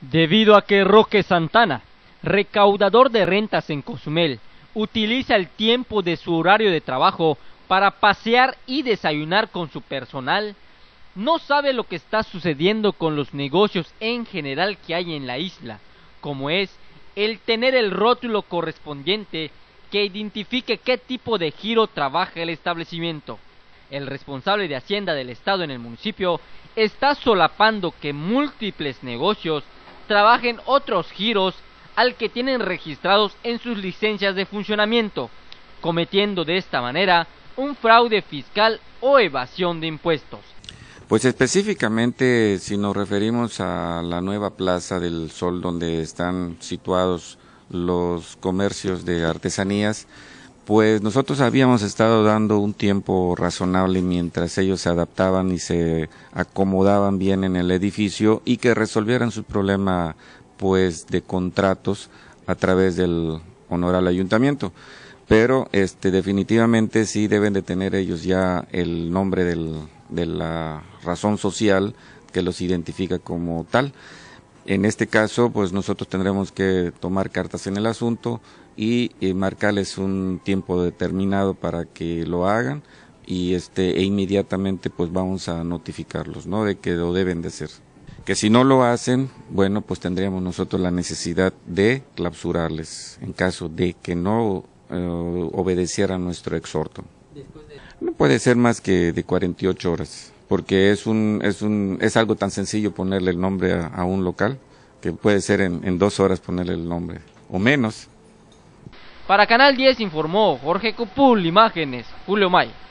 debido a que Roque Santana, recaudador de rentas en Cozumel, utiliza el tiempo de su horario de trabajo para pasear y desayunar con su personal, no sabe lo que está sucediendo con los negocios en general que hay en la isla, como es el tener el rótulo correspondiente que identifique qué tipo de giro trabaja el establecimiento. El responsable de Hacienda del Estado en el municipio está solapando que múltiples negocios trabajen otros giros al que tienen registrados en sus licencias de funcionamiento, cometiendo de esta manera un fraude fiscal o evasión de impuestos. Pues específicamente si nos referimos a la nueva Plaza del Sol donde están situados los comercios de artesanías, pues nosotros habíamos estado dando un tiempo razonable mientras ellos se adaptaban y se acomodaban bien en el edificio y que resolvieran su problema pues de contratos a través del honor al ayuntamiento. Pero este definitivamente sí deben de tener ellos ya el nombre del, de la razón social que los identifica como tal. En este caso, pues nosotros tendremos que tomar cartas en el asunto y, eh, marcarles un tiempo determinado para que lo hagan y este e inmediatamente pues vamos a notificarlos, ¿no? De que lo deben de hacer. Que si no lo hacen, bueno, pues tendríamos nosotros la necesidad de clausurarles en caso de que no eh, obedeciera obedecieran nuestro exhorto. No puede ser más que de 48 horas porque es un, es un, es algo tan sencillo ponerle el nombre a, un local, que puede ser en, en dos horas ponerle el nombre, o menos. Para Canal 10 informó Jorge Copul, imágenes, Julio May.